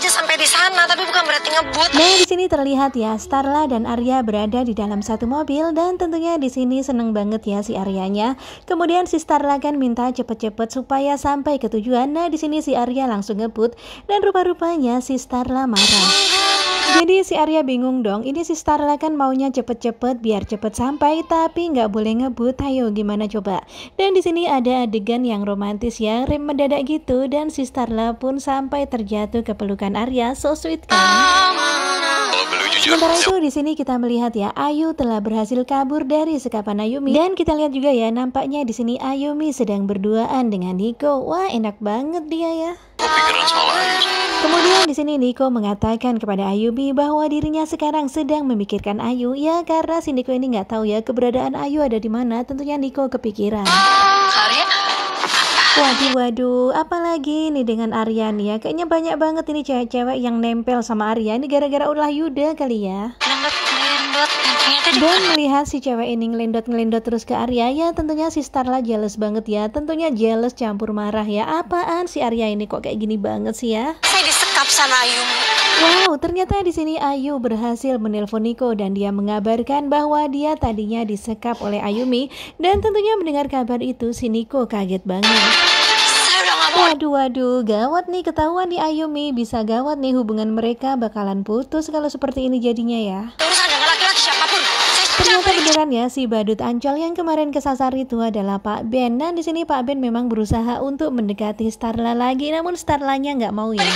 aja sampai di sana, tapi bukan berarti ngebut. Nah, di sini terlihat ya Starla dan Arya berada di dalam satu mobil dan tentunya di sini seneng banget ya si Aryanya. Kemudian si Starla kan minta cepet-cepet supaya sampai ke tujuan. Nah, di sini si Arya langsung ngebut dan rupa-rupanya si Starla marah si Arya bingung dong, ini si Starla kan maunya cepet-cepet biar cepet sampai tapi nggak boleh ngebut, ayo gimana coba. Dan di sini ada adegan yang romantis ya, rem mendadak gitu dan si Starla pun sampai terjatuh ke pelukan Arya, so sweet kan? Sementara itu di sini kita melihat ya Ayu telah berhasil kabur dari sekapan Ayumi dan kita lihat juga ya nampaknya di sini Ayumi sedang berduaan dengan Nico. Wah enak banget dia ya. Kemudian di sini Niko mengatakan kepada Ayubi bahwa dirinya sekarang sedang memikirkan Ayu ya karena si Niko ini nggak tahu ya keberadaan Ayu ada di mana. Tentunya Niko kepikiran. Waduh, waduh, apalagi ini dengan Aryan ya. Kayaknya banyak banget ini cewek-cewek yang nempel sama Arya Ini gara-gara ulah Yuda kali ya. Dan melihat si cewek ini ngelendot-ngelendot terus ke Arya ya tentunya si Starla jealous banget ya Tentunya jealous campur marah ya Apaan si Arya ini kok kayak gini banget sih ya Saya Kapsan Ayu. Wow, ternyata di sini Ayu berhasil menelpon Niko dan dia mengabarkan bahwa dia tadinya disekap oleh Ayumi dan tentunya mendengar kabar itu si Niko kaget banget. Waduh, waduh, gawat nih ketahuan nih Ayumi bisa gawat nih hubungan mereka bakalan putus kalau seperti ini jadinya ya. Ternyata beneran ya si badut ancol yang kemarin kesasar itu adalah Pak Ben. Dan nah, di sini Pak Ben memang berusaha untuk mendekati Starla lagi, namun Starlanya nggak mau ya.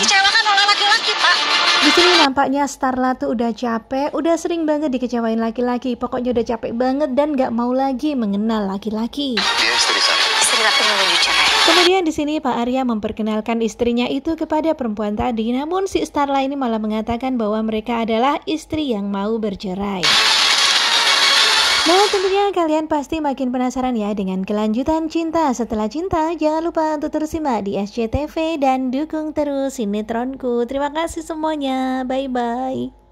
Di sini nampaknya Starla tuh udah capek, udah sering banget dikecewain laki-laki. Pokoknya udah capek banget dan gak mau lagi mengenal laki-laki. Kemudian di sini Pak Arya memperkenalkan istrinya itu kepada perempuan tadi. Namun si Starla ini malah mengatakan bahwa mereka adalah istri yang mau bercerai. Nah tentunya kalian pasti makin penasaran ya dengan kelanjutan cinta setelah cinta. Jangan lupa untuk terus simak di SCTV dan dukung terus sinetronku. Terima kasih semuanya. Bye-bye.